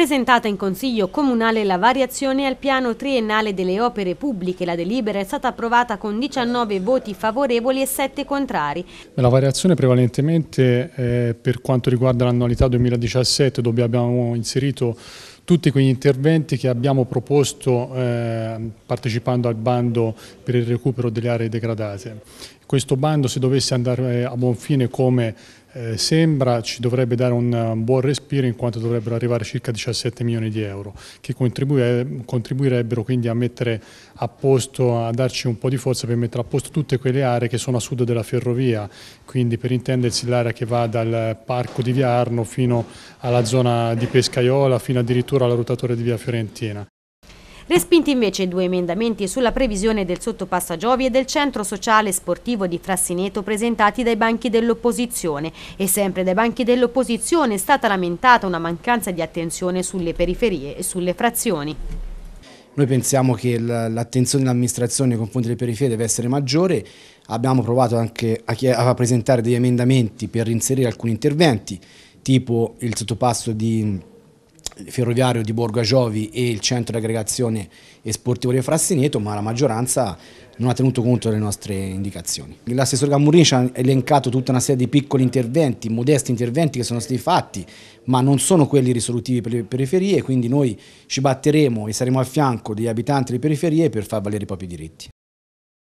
presentata in Consiglio Comunale la variazione al piano triennale delle opere pubbliche. La delibera è stata approvata con 19 voti favorevoli e 7 contrari. La variazione prevalentemente eh, per quanto riguarda l'annualità 2017 dove abbiamo inserito tutti quegli interventi che abbiamo proposto eh, partecipando al bando per il recupero delle aree degradate. Questo bando se dovesse andare eh, a buon fine come eh, sembra ci dovrebbe dare un buon respiro in quanto dovrebbero arrivare circa 17 milioni di euro che contribuirebbero quindi a mettere a posto, a darci un po' di forza per mettere a posto tutte quelle aree che sono a sud della ferrovia, quindi per intendersi l'area che va dal parco di Viarno fino alla zona di Pescaiola, fino addirittura alla rotatore di via Fiorentina. Respinti invece due emendamenti sulla previsione del sottopasso a Giovi e del centro sociale sportivo di Frassineto presentati dai banchi dell'opposizione e sempre dai banchi dell'opposizione è stata lamentata una mancanza di attenzione sulle periferie e sulle frazioni. Noi pensiamo che l'attenzione dell'amministrazione nei confronti delle periferie deve essere maggiore, abbiamo provato anche a, presentare degli emendamenti per inserire alcuni interventi, tipo il sottopasso di ferroviario di Borgagiovi e il centro di aggregazione e sportivo di Frassineto, ma la maggioranza non ha tenuto conto delle nostre indicazioni. L'assessore Gammurini ci ha elencato tutta una serie di piccoli interventi, modesti interventi che sono stati fatti, ma non sono quelli risolutivi per le periferie, quindi noi ci batteremo e saremo a fianco degli abitanti delle periferie per far valere i propri diritti.